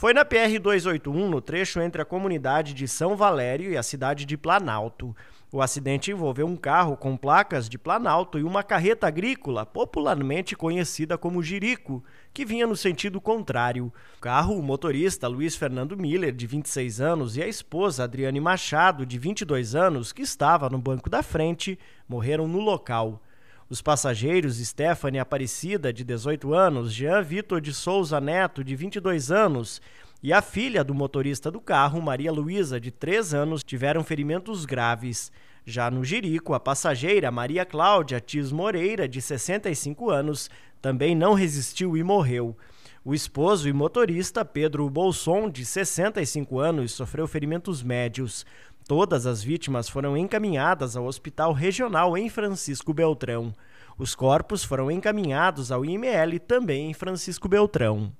Foi na PR-281, no trecho entre a comunidade de São Valério e a cidade de Planalto. O acidente envolveu um carro com placas de Planalto e uma carreta agrícola, popularmente conhecida como jirico, que vinha no sentido contrário. O carro, o motorista Luiz Fernando Miller, de 26 anos, e a esposa Adriane Machado, de 22 anos, que estava no banco da frente, morreram no local. Os passageiros Stephanie Aparecida, de 18 anos, Jean Vitor de Souza Neto, de 22 anos, e a filha do motorista do carro, Maria Luísa, de 3 anos, tiveram ferimentos graves. Já no Jirico, a passageira Maria Cláudia Tis Moreira, de 65 anos, também não resistiu e morreu. O esposo e motorista Pedro Bolson, de 65 anos, sofreu ferimentos médios. Todas as vítimas foram encaminhadas ao Hospital Regional em Francisco Beltrão. Os corpos foram encaminhados ao IML também em Francisco Beltrão.